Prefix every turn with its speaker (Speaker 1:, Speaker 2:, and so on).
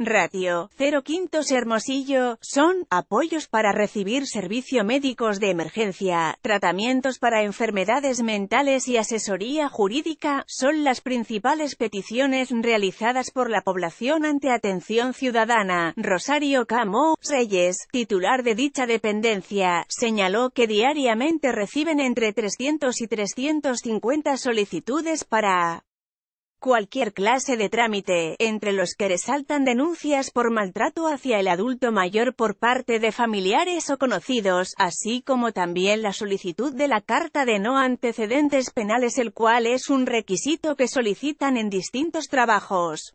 Speaker 1: Ratio Cero Quintos Hermosillo, son, apoyos para recibir servicio médicos de emergencia, tratamientos para enfermedades mentales y asesoría jurídica, son las principales peticiones realizadas por la población ante Atención Ciudadana. Rosario Camo Reyes, titular de dicha dependencia, señaló que diariamente reciben entre 300 y 350 solicitudes para cualquier clase de trámite, entre los que resaltan denuncias por maltrato hacia el adulto mayor por parte de familiares o conocidos, así como también la solicitud de la carta de no antecedentes penales el cual es un requisito que solicitan en distintos trabajos.